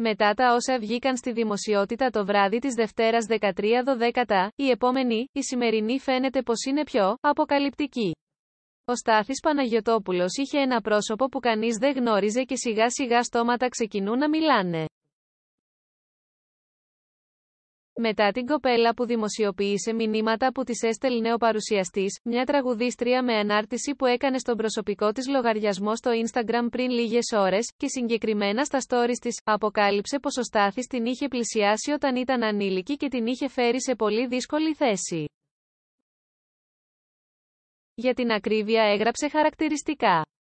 Μετά τα όσα βγήκαν στη δημοσιότητα το βράδυ της Δευτέρας 13 12 η επόμενη, η σημερινή φαίνεται πως είναι πιο αποκαλυπτική. Ο Στάθης Παναγιωτόπουλος είχε ένα πρόσωπο που κανείς δεν γνώριζε και σιγά σιγά στόματα ξεκινούν να μιλάνε. Μετά την κοπέλα που δημοσιοποίησε μηνύματα που της έστελνε ο παρουσιαστής, μια τραγουδίστρια με ανάρτηση που έκανε στον προσωπικό της λογαριασμό στο Instagram πριν λίγες ώρες, και συγκεκριμένα στα stories της, αποκάλυψε πως ο Στάθης την είχε πλησιάσει όταν ήταν ανήλικη και την είχε φέρει σε πολύ δύσκολη θέση. Για την ακρίβεια έγραψε χαρακτηριστικά.